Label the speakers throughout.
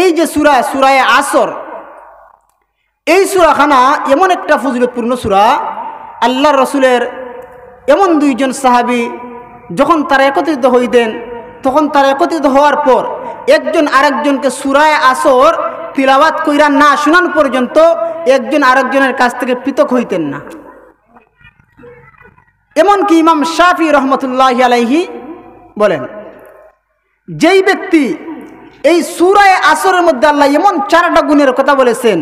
Speaker 1: এই যে সুরা সুরায় আসর এই সুরাখানা এমন একটা ফজিলতপূর্ণ সুরা আল্লাহ রসুলের এমন দুইজন সাহাবি যখন তারা একত্রিত হইতেন তখন তারা একত্রিত হওয়ার পর একজন আরেকজনকে সুরায় আসর তিলাবাত কইরা না শোনান পর্যন্ত একজন আরেকজনের কাছ থেকে পৃথক হইতেন না এমনকি ইমাম শাফি রহমতুল্লাহ আলাইহি বলেন যেই ব্যক্তি এই সুরায় আসরের মধ্যে আল্লাহ এমন চারটা গুণের কথা বলেছেন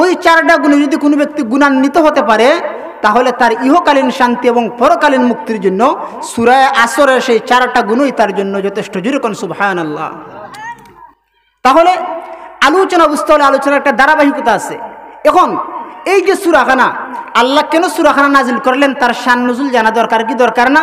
Speaker 1: ওই চারটা গুণে যদি কোনো ব্যক্তি গুণান্বিত হতে পারে তাহলে তার ইহকালীন শান্তি এবং পরকালীন মুক্তির জন্য সুরায় আসরের সেই চারটা গুণই তার জন্য যথেষ্ট জুরকন সুভায়ন আল্লাহ তাহলে আলোচনা বুঝতে হলে আলোচনার একটা ধারাবাহিকতা আছে এখন এই যে সুরাখানা আল্লাহ কেন সুরাখানা নাজিল করলেন তার শান নজুল জানা দরকার কি দরকার না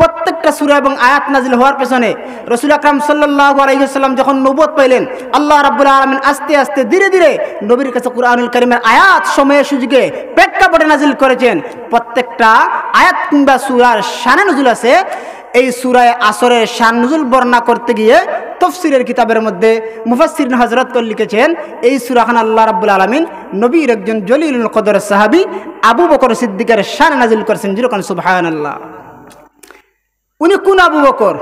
Speaker 1: প্রত্যেকটা সুরা এবং আয়াত নাজিল হওয়ার পেছনে রসুল আকরাম সাল্লাহ আলহিহাল্লাম যখন নবত পাইলেন আল্লাহ রাবুল আলমিন আস্তে আস্তে ধীরে ধীরে নবীর কাছে কুরআনুল করিমের আয়াত সময়ে সুযোগে প্রেক্ষাপটে নাজিল করেছেন প্রত্যেকটা আয়াত কিংবা সুরার সানে নজুল আছে এই সুরায় আসরের শান নজুল বর্ণনা করতে গিয়ে তফসিরের কিতাবের মধ্যে মুফাসির কর লিখেছেন এই সুরাহান আল্লাহ রাবুল আলমিন নবীর একজন জলিল কদর সাহাবি আবু বকর সিদ্দিকের শান নাজিল করেছেন জিরকান সুবাহ আল্লাহ উনি কোন আবু বকর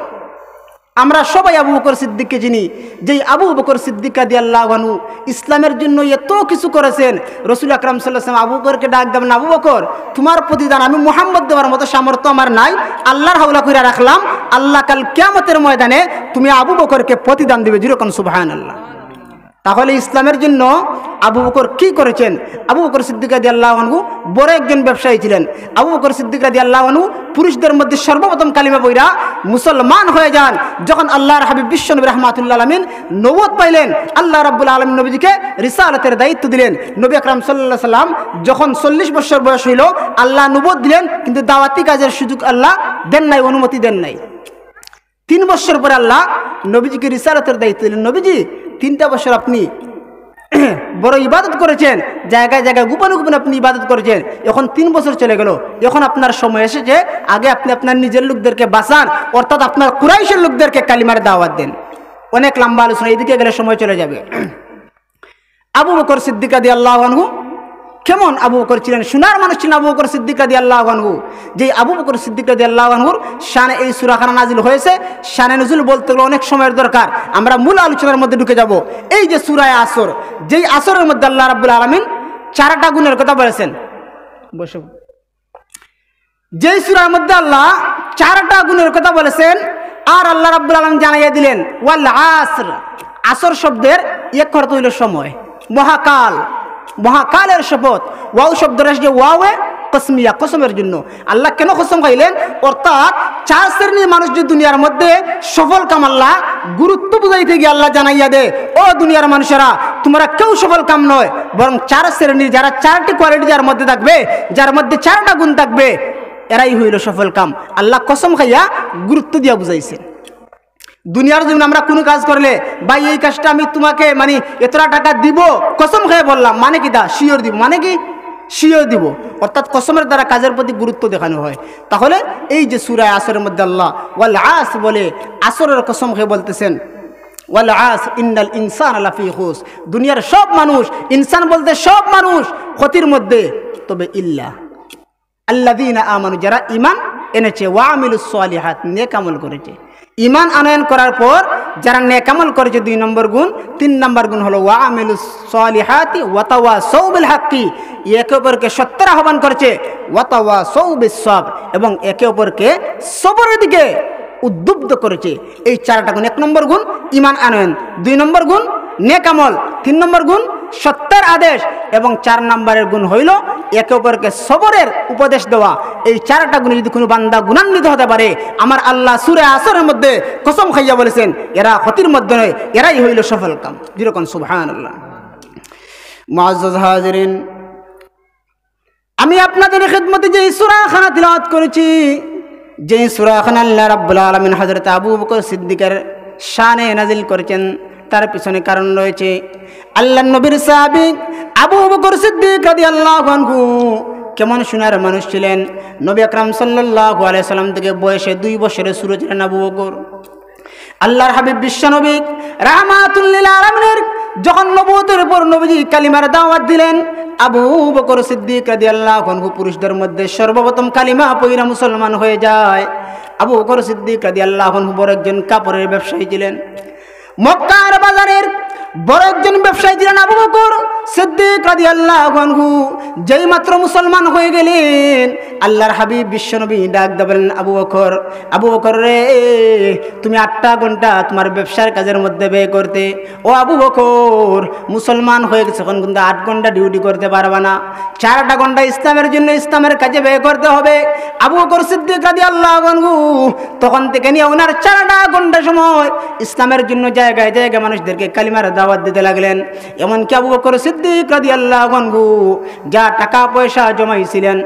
Speaker 1: আমরা সবাই আবু বকর সিদ্দিককে চিনি যেই আবু বকর সিদ্দিকা দিয়ে আল্লাহানু ইসলামের জন্য এত কিছু করেছেন রসুল আকরাম সাল্লাহাম আবু বকরকে ডাক দেবেন আবু বকর তোমার প্রতিদান আমি মোহাম্মদ দেওয়ার মতো সামর্থ্য আমার নাই আল্লাহর হাউলা করে রাখলাম আল্লাহ কাল কেমতের ময়দানে তুমি আবু বকরকে প্রতিদান দেবে যেরকম সুবাহান আল্লাহ তাহলে ইসলামের জন্য আবু বকর কি করেছেন আবু বকর সিদ্দিক রাজি আল্লাহ বড় একজন ব্যবসায়ী ছিলেন আবু বকর সিদ্দিক রাজি আল্লাহ পুরুষদের মধ্যে সর্বপ্রথম কালিমা বইরা মুসলমান হয়ে যান যখন আল্লাহর বিশ্ব বিশ্বনবী রহমাতুল্লা আলমিন নবত পাইলেন আল্লাহ রাবুল আলম নবীজিকে রিসালতের দায়িত্ব দিলেন নবী আকরাম সাল্লাহ সাল্লাম যখন চল্লিশ বছর বয়স হইল আল্লাহ নবত দিলেন কিন্তু দাওয়াতি কাজের সুযোগ আল্লাহ দেন নাই অনুমতি দেন নাই তিন বছর পরে আল্লাহ নবীজিকে রিসারতের দায়িত্ব দিলেন নবীজি তিনটা বছর আপনি বড় ইবাদত করেছেন জায়গায় জায়গায় গোপনে গোপনে আপনি ইবাদত করেছেন এখন তিন বছর চলে গেল এখন আপনার সময় এসেছে আগে আপনি আপনার নিজের লোকদেরকে বাঁচান অর্থাৎ আপনার কুরাইশের লোকদেরকে কালিমার দাওয়াত দেন অনেক লম্বা আলোচনা এদিকে গেলে সময় চলে যাবে আবু বকর সিদ্দিকা দিয়ে আল্লাহ আনহু কেমন আবু বকর ছিলেন সোনার মানুষ ছিলেন আবু বকর সিদ্দিক রাদি আল্লাহানহু যে আবু বকর সিদ্দিক রাদি আল্লাহানহুর শানে এই সুরাখানা নাজিল হয়েছে শানে নজুল বলতে গেলে অনেক সময়ের দরকার আমরা মূল আলোচনার মধ্যে ঢুকে যাব এই যে সুরায় আসর যেই আসরের মধ্যে আল্লাহ রাবুল আলমিন চারাটা গুণের কথা বলেছেন বসে যেই সুরার মধ্যে আল্লাহ চারটা গুণের কথা বলেছেন আর আল্লাহ রাবুল আলম জানাইয়া দিলেন ওয়াল্লা আসর আসর শব্দের এক অর্থ হইল সময় মহাকাল মহাকালের শপথ ওয়াউ শব্দ আসছে ওয়াওয়ে কসমিয়া কসমের জন্য আল্লাহ কেন কসম খাইলেন অর্থাৎ চার শ্রেণীর মানুষ যে দুনিয়ার মধ্যে সফল কাম আল্লাহ গুরুত্ব বুঝাইতে গিয়ে আল্লাহ জানাইয়া দে ও দুনিয়ার মানুষেরা তোমরা কেউ সফল কাম নয় বরং চার শ্রেণীর যারা চারটি কোয়ালিটি যার মধ্যে থাকবে যার মধ্যে চারটা গুণ থাকবে এরাই হইল সফল কাম আল্লাহ কসম খাইয়া গুরুত্ব দিয়া বুঝাইছেন দুনিয়ার জন্য আমরা কোনো কাজ করলে ভাই এই কাজটা আমি তোমাকে মানে এতটা টাকা দিব কসম খেয়ে বললাম মানে কি দা শিওর দিব মানে কি শিওর দিব অর্থাৎ কসমের দ্বারা কাজের প্রতি গুরুত্ব দেখানো হয় তাহলে এই যে সুরায় আসরের মধ্যে আল্লাহ ওয়াল আস বলে আসরের কসম খেয়ে বলতেছেন ওয়াল আস ইন্দাল ইনসান আলাফি হোস দুনিয়ার সব মানুষ ইনসান বলতে সব মানুষ ক্ষতির মধ্যে তবে ইল্লা আল্লাদিন আমানু যারা ইমান এনেছে ওয়া আমিলুস হাত নিয়ে কামল করেছে ইমান আনয়ন করার পর যারা নেকামল করেছে দুই নম্বর গুণ তিন নম্বর গুণ হলো ওয়া আমিলু সলিহাতি ওয়াতাওয়া সৌবিল হাক্কি একে অপরকে সত্যের আহ্বান করেছে ওয়াতাওয়া সব এবং একে অপরকে সবরের দিকে উদ্বুদ্ধ করেছে এই চারটা গুণ এক নম্বর গুণ ইমান আনয়ন দুই নম্বর গুণ নেকামল তিন নম্বর গুণ সত্যার আদেশ এবং চার নম্বরের গুণ হইল একে অপরকে সবরের উপদেশ দেওয়া এই চারটা গুণ যদি কোনো বান্দা গুণান্বিত হতে পারে আমার আল্লাহ সুরে আসরের মধ্যে কসম খাইয়া বলেছেন এরা ক্ষতির মধ্যে নয় এরাই হইল সফল কাম যেরকম সুভান আল্লাহ আমি আপনাদের খেদমতে যে সুরাখানা তিলাওয়াত করেছি যে সুরাখানা আল্লাহ রাবুল আলামিন হযরত আবু বকর সিদ্দিকের শানে নাজিল করেছেন তার পিছনে কারণ রয়েছে আল্লাহ নবীর সাহাবি আবু বকর সিদ্দিক রাদিয়াল্লাহু আনহু কেমন সোনার মানুষ ছিলেন নবী আকরাম সাল্লাল্লাহু আলাইহি সাল্লাম থেকে বয়সে দুই বছরের শুরু ছিলেন আবু বকর আল্লাহর হাবিব বিশ্বনবী রাহমাতুল্লিল আলামিনের যখন নবুয়তের উপর নবীজি কালিমার দাওয়াত দিলেন আবু বকর সিদ্দিক রাদিয়াল্লাহু আনহু পুরুষদের মধ্যে সর্বপ্রথম কালিমা পয়রা মুসলমান হয়ে যায় আবু বকর সিদ্দিক রাদিয়াল্লাহু আনহু বড় একজন কাপড়ের ব্যবসায়ী ছিলেন মক্কার বাজারের বড় একজন ব্যবসায়ী ছিলেন আবু বকর সিদ্দিক আদি আল্লাহ যেই মাত্র মুসলমান হয়ে গেলেন আল্লাহর হাবিব বিশ্বনবী ডাক দেবেন আবু বকর আবু বকর রে তুমি আটটা ঘন্টা তোমার ব্যবসার কাজের মধ্যে ব্যয় করতে ও আবু বকর মুসলমান হয়ে গেছে এখন কিন্তু আট ঘন্টা ডিউটি করতে পারবে না চারটা ঘন্টা ইসলামের জন্য ইসলামের কাজে ব্যয় করতে হবে আবু বকর সিদ্দিক আদি আল্লাহ তখন থেকে নিয়ে ওনার চারটা ঘন্টা সময় ইসলামের জন্য জায়গায় জায়গায় মানুষদেরকে কালিমার দাওয়াত দিতে লাগলেন এমনকি আবু বকর সিদ্দিক রাদি আল্লাহ যা টাকা পয়সা জমাইছিলেন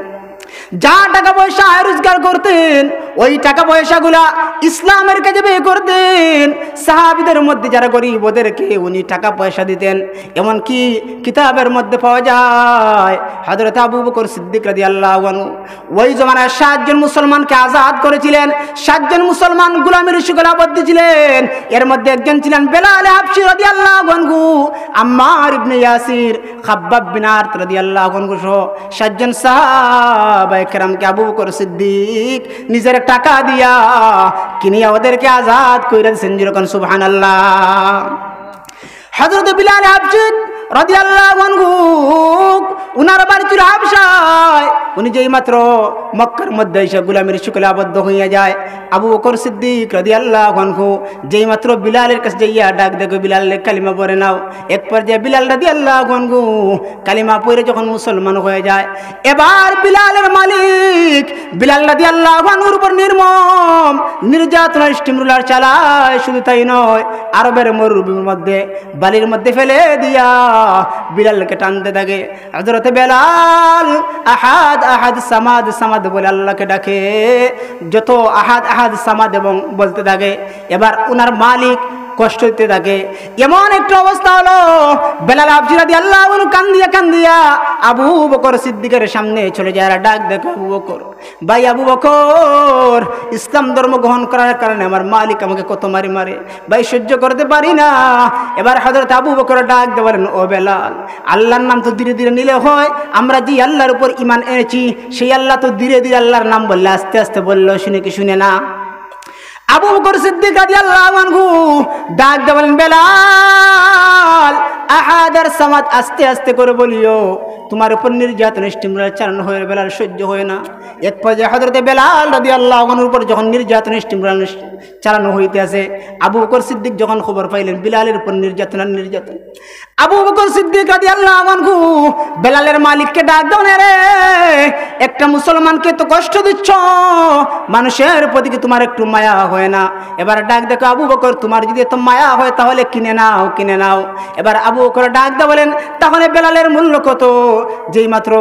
Speaker 1: যা টাকা পয়সা আয় রোজগার করতেন ওই টাকা পয়সাগুলা ইসলামের কাজে বিয়ে করতেন সাহাবিদের মধ্যে যারা গরিব ওদেরকে উনি টাকা পয়সা দিতেন এমনকি কিতাবের মধ্যে পাওয়া যায় হাজরত আবু বকর সিদ্দিক রাজি আল্লাহ ওই জমানায় সাতজন মুসলমানকে আজাদ করেছিলেন সাতজন মুসলমান গুলামের শুকলাবদ্ধ ছিলেন এর মধ্যে একজন ছিলেন বেলাল হাফসি রাজি আল্লাহ আম্মার ইবনে ইয়াসির খাব্বাব বিনার রাজি আল্লাহ সহ সাতজন সাহা সাহাবাহামকে আবু বকর সিদ্দিক নিজের টাকা দিয়া কিনিয়া ওদেরকে আজাদ করে দিয়েছেন যেরকম সুবহান আল্লাহ হজরত বিলাল আবজিদ রাদিয়াল্লাহু আনহু উনার বাড়ি ছিল হাবশায় উনি যেই মাত্র মক্কার মধ্যে এসে গুলামের শুকলে আবদ্ধ হইয়া যায় আবু বকর সিদ্দিক রদি আল্লাহ খানহু যেই মাত্র বিলালের কাছে যাইয়া ডাক দেখো বিলাল কালিমা পরে নাও এক পর্যায়ে বিলাল রদি আল্লাহ খানহু কালিমা পরে যখন মুসলমান হয়ে যায় এবার বিলালের মালিক বিলাল রদি আল্লাহ খানহুর উপর নির্মম নির্যাতন স্টিম চালায় শুধু তাই নয় আরবের মরুভূমির মধ্যে বালির মধ্যে ফেলে দিয়া বিলালকে টানতে থাকে হজরত বেলাল আহাদ আহাদ সামাদ সামাদ বলে আল্লাহকে ডাকে যত আহাদ আহাদ সামাদ এবং বলতে থাকে এবার ওনার মালিক কষ্ট হইতে থাকে এমন একটা অবস্থা হলো বেলাল আফজিরাদি আল্লাহ কান্দিয়া কান্দিয়া আবু বকর সিদ্দিকের সামনে চলে যায় ডাক দেখো আবু বকর ভাই আবু বকর ইসলাম ধর্ম গ্রহণ করার কারণে আমার মালিক আমাকে কত মারি মারে ভাই সহ্য করতে পারি না এবার হজরত আবু বকর ডাক দে বলেন ও বেলাল আল্লাহর নাম তো ধীরে ধীরে নিলে হয় আমরা যে আল্লাহর উপর ইমান এনেছি সেই আল্লাহ তো ধীরে ধীরে আল্লাহর নাম বললে আস্তে আস্তে বললো শুনে কি শুনে না আবু বকর সিদ্দিক রাদিয়াল্লাহু আনহু ডাক দেবেন বেলাল আহাদার সামাদ আস্তে আস্তে করে বলিও তোমার উপর নির্যাতন স্টিমুলার চালানো হয়ে বেলার সহ্য হয় না এক পর্যায়ে হজরতে বেলাল রবি আল্লাহনের উপর যখন নির্যাতন স্টিমুলার চালানো হইতে আছে আবু বকর সিদ্দিক যখন খবর পাইলেন বিলালের উপর নির্যাতন আর নির্যাতন আবু বকর সিদ্দিক রবি আল্লাহ বেলালের মালিককে ডাক দাও রে একটা মুসলমানকে তো কষ্ট দিচ্ছ মানুষের প্রতি কি তোমার একটু মায়া হয় না এবার ডাক দেখো আবু বকর তোমার যদি এত মায়া হয় তাহলে কিনে নাও কিনে নাও এবার আবু আবু করে ডাক দা বলেন তাহলে বেলালের মূল্য কত যেই মাত্র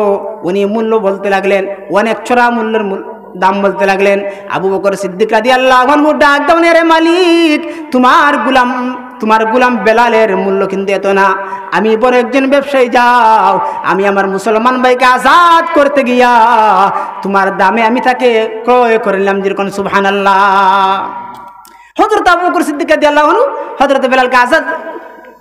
Speaker 1: উনি মূল্য বলতে লাগলেন অনেক ছড়া মূল্যের দাম বলতে লাগলেন আবু বকর সিদ্দিক রাদি আল্লাহ ডাক রে মালিক তোমার গুলাম তোমার গুলাম বেলালের মূল্য কিন্তু এত না আমি বড় একজন ব্যবসায়ী যাও আমি আমার মুসলমান ভাইকে আজাদ করতে গিয়া তোমার দামে আমি তাকে ক্রয় করলাম যেরকম সুহান আল্লাহ হজরত আবু বকর সিদ্দিক রাদি আল্লাহ হজরত বেলালকে আজাদ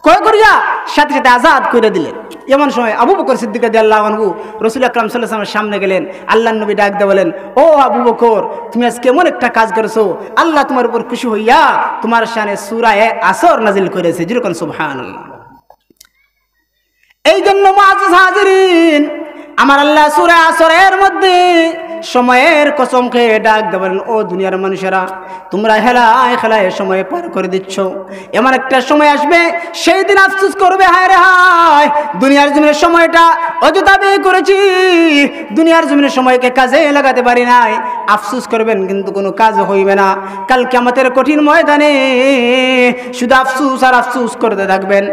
Speaker 1: কয় করিয়া সাথে সাথে আজাদ করে দিলেন এমন সময় আবু বকর সিদ্দিক আনবু রসুল আকরাম সাল্লাহামের সামনে গেলেন আল্লাহ নবী ডাক দিয়ে বলেন ও আবু বকর তুমি আজ কেমন একটা কাজ করেছো আল্লাহ তোমার উপর খুশি হইয়া তোমার সুরা সুরায় আসর নাজিল করেছে যেরকম সুবহান এই জন্য মাজ হাজিরিন আমার আল্লাহ সুরা আসরের মধ্যে সময়ের কসম খেয়ে ডাক দেবেন ও দুনিয়ার মানুষেরা তোমরা হেলায় খেলায় সময় পার করে দিচ্ছ এমন একটা সময় আসবে সেই দিন আফসুস করবে হায় রে হায় দুনিয়ার জমিনের সময়টা অযথা ব্যয় করেছি দুনিয়ার জমিনের সময়কে কাজে লাগাতে পারি নাই আফসুস করবেন কিন্তু কোনো কাজ হইবে না কালকে আমাদের কঠিন ময়দানে শুধু আফসুস আর আফসুস করতে থাকবেন